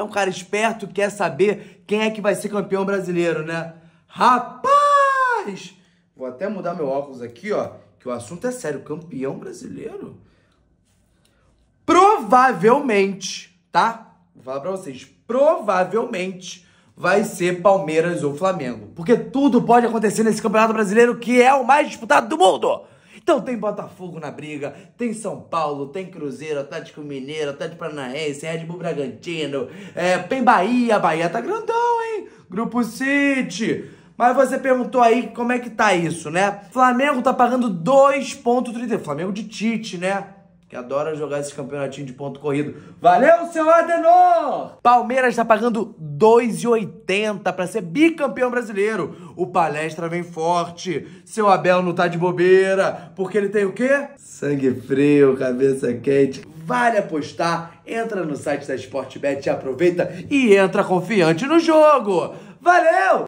é um cara esperto, quer saber quem é que vai ser campeão brasileiro, né? Rapaz! Vou até mudar meu óculos aqui, ó, que o assunto é sério, campeão brasileiro. Provavelmente, tá? Vou falar pra vocês, provavelmente vai ser Palmeiras ou Flamengo. Porque tudo pode acontecer nesse Campeonato Brasileiro que é o mais disputado do mundo. Então tem Botafogo na briga, tem São Paulo, tem Cruzeiro, Atlético Mineiro, Atlético Paranaense, Red Bull Bragantino, é, tem Bahia, Bahia tá grandão, hein? Grupo City. Mas você perguntou aí como é que tá isso, né? Flamengo tá pagando 2.30, Flamengo de Tite, né? que adora jogar esse campeonatinho de ponto corrido. Valeu, seu Adenor! Palmeiras está pagando 2,80 para ser bicampeão brasileiro. O Palestra vem forte. Seu Abel não tá de bobeira, porque ele tem o quê? Sangue frio, cabeça quente. Vale apostar. Entra no site da Sportbet, aproveita e entra confiante no jogo. Valeu!